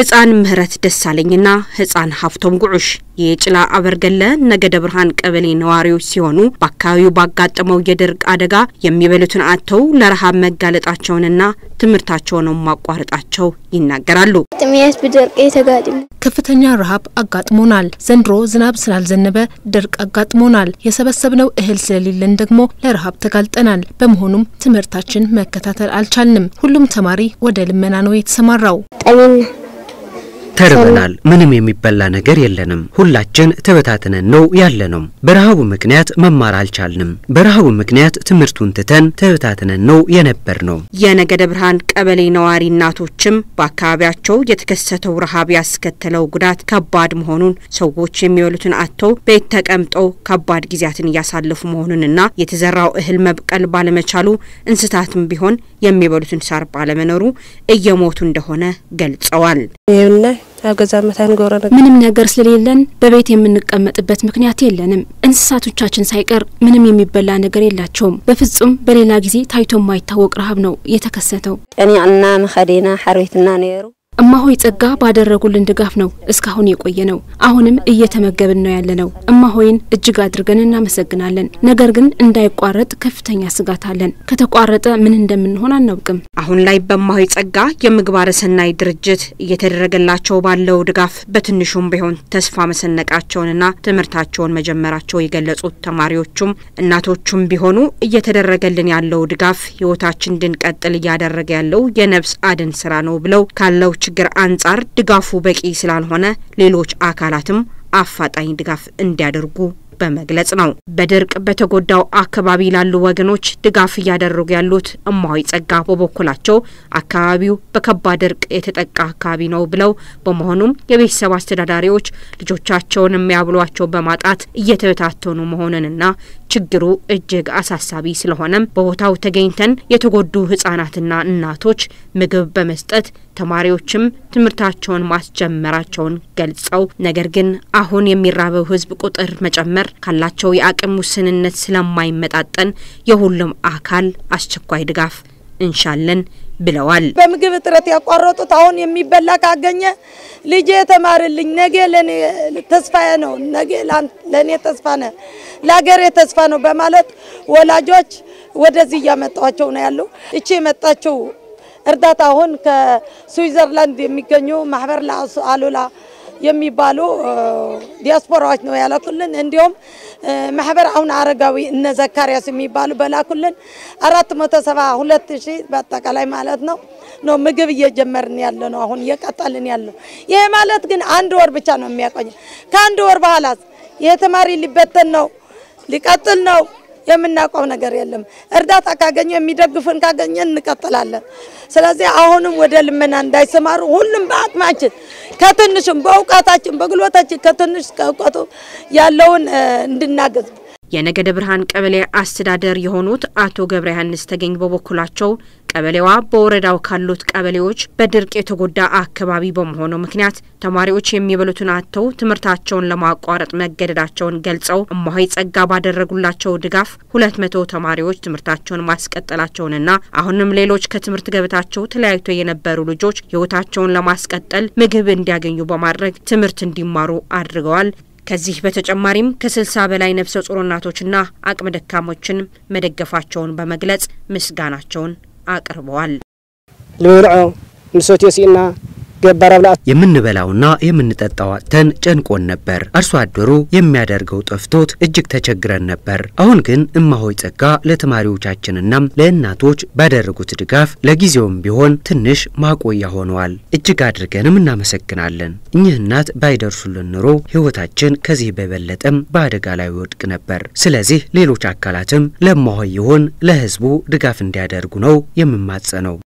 ህፃን ምህረት ደሳለኝና ህፃን ሀብቶም ጉዑሽ የጭላ አበርገለ ነገደ ብርሃን ቀበሌ ነዋሪዎች ሲሆኑ በአካባቢው ባጋጠመው የድርቅ አደጋ የሚበሉትን አጥተው ለረሃብ መጋለጣቸውንና ትምህርታቸውንም ማቋረጣቸው ይናገራሉ። ከፍተኛ ረሃብ አጋጥሞናል። ዘንድሮ ዝናብ ስላልዘነበ ድርቅ አጋጥሞናል። የሰበሰብነው እህል ስለሌለን ደግሞ ለረሃብ ተጋልጠናል። በመሆኑም ትምህርታችን መከታተል አልቻልንም። ሁሉም ተማሪ ወደ ልመና ነው የተሰማራው። ተርበናል። ምንም የሚበላ ነገር የለንም። ሁላችን ተበታትነን ነው ያለነው። በረሃቡ ምክንያት መማር አልቻልንም። በረሃቡ ምክንያት ትምህርቱን ትተን ተበታትነን ነው የነበር ነው። የነገደ ብርሃን ቀበሌ ነዋሪ እናቶችም በአካባቢያቸው የተከሰተው ረሃብ ያስከተለው ጉዳት ከባድ መሆኑን ሰዎች የሚበሉትን አጥተው ቤት ተቀምጠው ከባድ ጊዜያትን እያሳለፉ መሆኑንና የተዘራው እህል መብቀል ባለመቻሉ እንስሳትም ቢሆን የሚበሉትን ሳር ባለመኖሩ እየሞቱ እንደሆነ ገልጸዋል። ምንም ነገር ስለሌለን በቤት የምንቀመጥበት ምክንያት የለንም። እንስሳቶቻችን ሳይቀር ምንም የሚበላ ነገር የላቸውም። በፍጹም በሌላ ጊዜ ታይቶ የማይታወቅ ረሀብ ነው የተከሰተው። እኔ መኸዴና ሓርቤትና ነይሩ እማሆይ ጸጋ ባደረጉልን ድጋፍ ነው እስካሁን የቆየ ነው። አሁንም እየተመገብን ነው ያለ ነው። እማሆይን እጅግ አድርገን እናመሰግናለን። ነገር ግን እንዳይቋረጥ ከፍተኛ ስጋት አለን። ከተቋረጠ ምን እንደምንሆን አናውቅም። አሁን ላይ በእማሆይ ጸጋ የምግባረ ሰናይ ድርጅት እየተደረገላቸው ባለው ድጋፍ በትንሹም ቢሆን ተስፋ መሰነቃቸውንና ትምህርታቸውን መጀመራቸው የገለጹት ተማሪዎቹም እናቶቹም ቢሆኑ እየተደረገልን ያለው ድጋፍ ህይወታችን እንድንቀጥል እያደረገ ያለው የነፍስ አድን ስራ ነው ብለው ካለው ችግር አንጻር ድጋፉ በቂ ስላልሆነ ሌሎች አካላትም አፋጣኝ ድጋፍ እንዲያደርጉ በመግለጽ ነው። በድርቅ በተጎዳው አካባቢ ላሉ ወገኖች ድጋፍ እያደረጉ ያሉት እማዊ ጸጋ በበኩላቸው አካባቢው በከባድ ድርቅ የተጠቃ አካባቢ ነው ብለው በመሆኑም የቤተሰብ አስተዳዳሪዎች ልጆቻቸውን የሚያብሏቸው በማጣት እየተበታተኑ መሆኑንና ችግሩ እጅግ አሳሳቢ ስለሆነም በቦታው ተገኝተን የተጎዱ ህጻናትና እናቶች ምግብ በመስጠት ተማሪዎችም ትምህርታቸውን ማስጀመራቸውን ገልጸው ነገር ግን አሁን የሚራበው ህዝብ ቁጥር መጨመር ካላቸው የአቅም ውስንነት ስለማይመጣጠን የሁሉም አካል አስቸኳይ ድጋፍ እንሻለን ብለዋል። በምግብ እጥረት ያቋረጡት አሁን የሚበላ ካገኘ ልጄ ተማርልኝ፣ ነገ ለኔ ተስፋ ነው፣ ነገ ተስፋ ነ ለሀገሬ ተስፋ ነው በማለት ወላጆች ወደዚህ እያመጣቸው ነው ያለው። እቺ የመጣቸው እርዳታ አሁን ከስዊዘርላንድ የሚገኙ ማህበር አሉላ የሚባሉ ዲያስፖራዎች ነው ያላኩልን። እንዲሁም ማህበር አሁን አረጋዊ እነ ዘካርያስ የሚባሉ በላኩልን አራት መቶ ሰባ ሁለት ሺ በአጠቃላይ ማለት ነው ነው ምግብ እየጀመርን ያለ ነው አሁን እየቀጠልን ያለ ይሄ ማለት ግን አንድ ወር ብቻ ነው የሚያቆኝ። ከአንድ ወር በኋላ ይሄ ተማሪ ሊበተን ነው ሊቀጥል ነው የምናውቀው ነገር የለም። እርዳታ ካገኘ የሚደግፍን ካገኘ እንቀጥላለን። ስለዚህ አሁንም ወደ ልመና እንዳይሰማሩ ሁሉም በአቅማችን ከትንሽም በእውቀታችን በጉልበታችን ከትንሽ ከእውቀቱ ያለውን እንድናገዝ የነገደ ብርሃን ቀበሌ አስተዳደር የሆኑት አቶ ገብረ ዮሐንስ ተገኝ በበኩላቸው ቀበሌዋ በወረዳው ካሉት ቀበሌዎች በድርቅ የተጎዳ አካባቢ በመሆኑ ምክንያት ተማሪዎች የሚበሉትን አጥተው ትምህርታቸውን ለማቋረጥ መገደዳቸውን ገልጸው እማሆይ ጸጋ ባደረጉላቸው ድጋፍ ሁለት መቶ ተማሪዎች ትምህርታቸውን ማስቀጠላቸውንና አሁንም ሌሎች ከትምህርት ገበታቸው ተለያይቶ የነበሩ ልጆች ሕይወታቸውን ለማስቀጠል ምግብ እንዲያገኙ በማድረግ ትምህርት እንዲማሩ አድርገዋል። ከዚህ በተጨማሪም ከ60 በላይ ነፍሰ ጡር እናቶችና አቅመ ደካሞችን መደገፋቸውን በመግለጽ ምስጋናቸውን አቅርበዋል። ልብልዖ ምሶቴሲእና የምንበላውና የምንጠጣው አጥተን ጨንቆን ነበር። አርሶ አደሩ የሚያደርገው ጠፍቶት እጅግ ተቸግረን ነበር። አሁን ግን እማሆይ ጸጋ ለተማሪዎቻችንና ለእናቶች ባደረጉት ድጋፍ ለጊዜውም ቢሆን ትንሽ ማቆያ ሆነዋል። እጅግ አድርገንም እናመሰግናለን። እኚህ እናት ባይደርሱልን ኑሮ ሕይወታችን ከዚህ በበለጠም በአደጋ ላይ ወድቅ ነበር። ስለዚህ ሌሎች አካላትም ለማሆይ ይሆን ለሕዝቡ ድጋፍ እንዲያደርጉ ነው የምማጸነው።